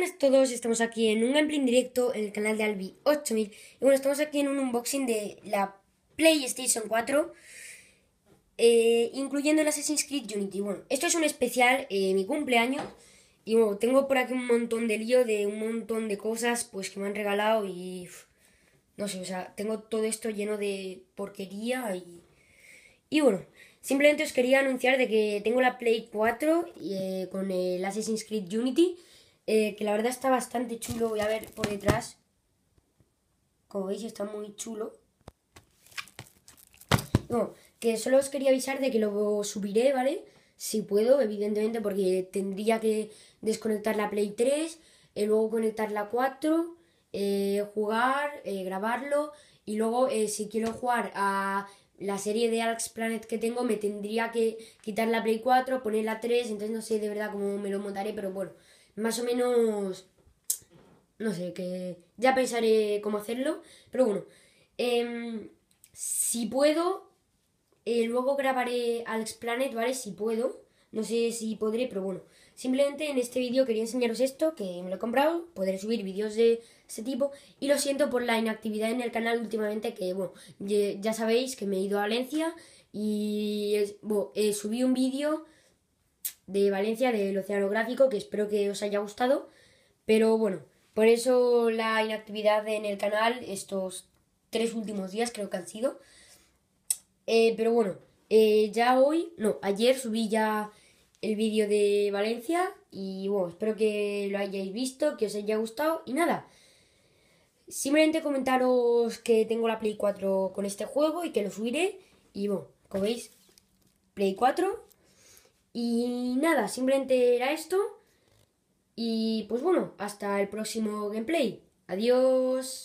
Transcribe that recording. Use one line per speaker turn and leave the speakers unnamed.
Hola a todos, estamos aquí en un gameplay en directo en el canal de Albi 8000 Y bueno, estamos aquí en un unboxing de la PlayStation 4 eh, Incluyendo el Assassin's Creed Unity Bueno, esto es un especial, eh, mi cumpleaños Y bueno, tengo por aquí un montón de lío de un montón de cosas pues que me han regalado y... no sé, o sea, tengo todo esto lleno de porquería y... Y bueno, simplemente os quería anunciar de que tengo la Play 4 eh, con el Assassin's Creed Unity eh, que la verdad está bastante chulo. Voy a ver por detrás. Como veis, está muy chulo. No, que solo os quería avisar de que lo subiré, ¿vale? Si puedo, evidentemente, porque tendría que desconectar la Play 3, y eh, luego conectar la 4, eh, jugar, grabarlo, y luego si quiero jugar a la serie de Alex Planet que tengo, me tendría que quitar la Play 4, poner la 3, entonces no sé de verdad cómo me lo montaré, pero bueno, más o menos, no sé, que ya pensaré cómo hacerlo, pero bueno, em, si puedo, eh, luego grabaré Alex Planet, ¿vale? Si puedo, no sé si podré, pero bueno, simplemente en este vídeo quería enseñaros esto, que me lo he comprado, podré subir vídeos de este tipo, y lo siento por la inactividad en el canal últimamente, que bueno, ya, sabéis que me he ido a Valencia, y bueno, eh, subí un vídeo de Valencia, del Oceanográfico, que espero que os haya gustado. Pero bueno, por eso la inactividad en el canal estos tres últimos días creo que han sido. Eh, pero bueno, eh, ya hoy, no, ayer subí ya el vídeo de Valencia y bueno, espero que lo hayáis visto, que os haya gustado y nada. Simplemente comentaros que tengo la Play 4 con este juego y que lo subiré y bueno, como veis, Play 4 y nada, simplemente era esto. Y pues bueno, hasta el próximo gameplay. Adiós.